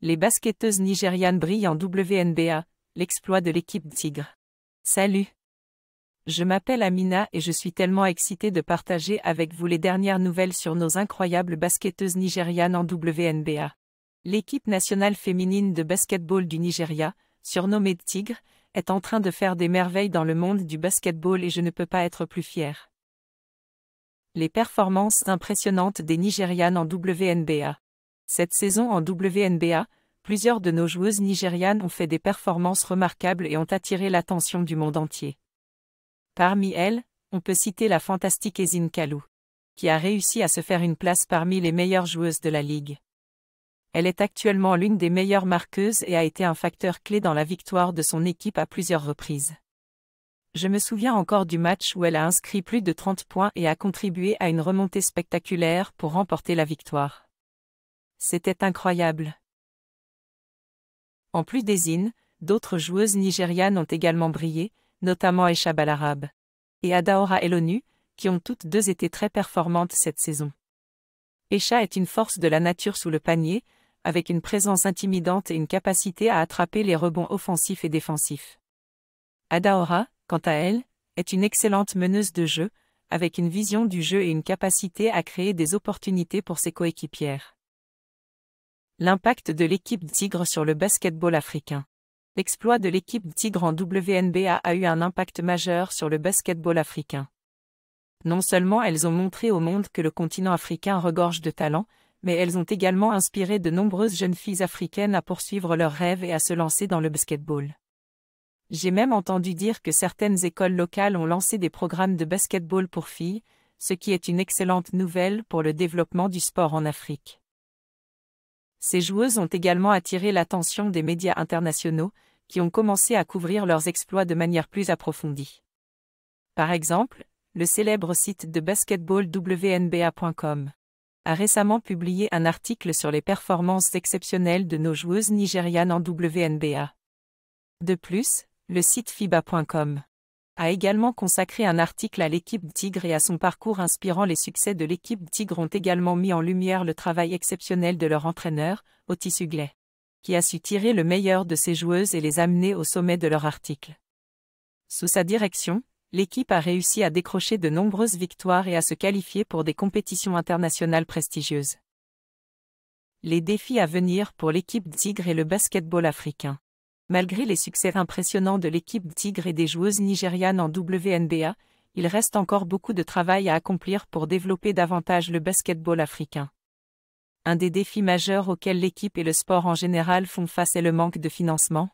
Les basketteuses nigérianes brillent en WNBA, l'exploit de l'équipe Tigre. Salut Je m'appelle Amina et je suis tellement excitée de partager avec vous les dernières nouvelles sur nos incroyables basketteuses nigérianes en WNBA. L'équipe nationale féminine de basketball du Nigeria, surnommée Tigre, est en train de faire des merveilles dans le monde du basketball et je ne peux pas être plus fière. Les performances impressionnantes des Nigérianes en WNBA. Cette saison en WNBA, plusieurs de nos joueuses nigérianes ont fait des performances remarquables et ont attiré l'attention du monde entier. Parmi elles, on peut citer la fantastique Ezine Kalou, qui a réussi à se faire une place parmi les meilleures joueuses de la ligue. Elle est actuellement l'une des meilleures marqueuses et a été un facteur clé dans la victoire de son équipe à plusieurs reprises. Je me souviens encore du match où elle a inscrit plus de 30 points et a contribué à une remontée spectaculaire pour remporter la victoire. C'était incroyable. En plus d'Ezine, d'autres joueuses nigérianes ont également brillé, notamment Esha Balarab. et Adaora Elonu, qui ont toutes deux été très performantes cette saison. Esha est une force de la nature sous le panier, avec une présence intimidante et une capacité à attraper les rebonds offensifs et défensifs. Adaora, quant à elle, est une excellente meneuse de jeu, avec une vision du jeu et une capacité à créer des opportunités pour ses coéquipières. L'impact de l'équipe Tigre sur le basketball africain. L'exploit de l'équipe Tigre en WNBA a eu un impact majeur sur le basketball africain. Non seulement elles ont montré au monde que le continent africain regorge de talents, mais elles ont également inspiré de nombreuses jeunes filles africaines à poursuivre leurs rêves et à se lancer dans le basketball. J'ai même entendu dire que certaines écoles locales ont lancé des programmes de basketball pour filles, ce qui est une excellente nouvelle pour le développement du sport en Afrique. Ces joueuses ont également attiré l'attention des médias internationaux, qui ont commencé à couvrir leurs exploits de manière plus approfondie. Par exemple, le célèbre site de basketball WNBA.com a récemment publié un article sur les performances exceptionnelles de nos joueuses nigérianes en WNBA. De plus, le site FIBA.com a également consacré un article à l'équipe Tigre et à son parcours inspirant. Les succès de l'équipe Tigre ont également mis en lumière le travail exceptionnel de leur entraîneur, Otis Suglet, qui a su tirer le meilleur de ses joueuses et les amener au sommet de leur article. Sous sa direction, l'équipe a réussi à décrocher de nombreuses victoires et à se qualifier pour des compétitions internationales prestigieuses. Les défis à venir pour l'équipe Tigre et le basketball africain. Malgré les succès impressionnants de l'équipe Tigre et des joueuses nigérianes en WNBA, il reste encore beaucoup de travail à accomplir pour développer davantage le basketball africain. Un des défis majeurs auxquels l'équipe et le sport en général font face est le manque de financement,